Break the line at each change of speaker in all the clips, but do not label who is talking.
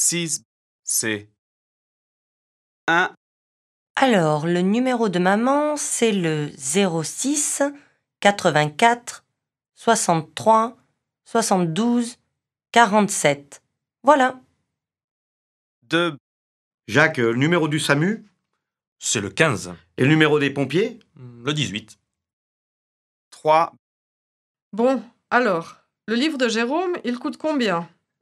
6 C 1
Alors, le numéro de maman, c'est le 06 84 63 72 47. Voilà.
2 Jacques, euh, le numéro du SAMU C'est le 15. Et le numéro des pompiers mmh, Le 18. 3 Bon, alors, le livre de Jérôme, il coûte combien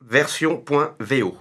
version.vo.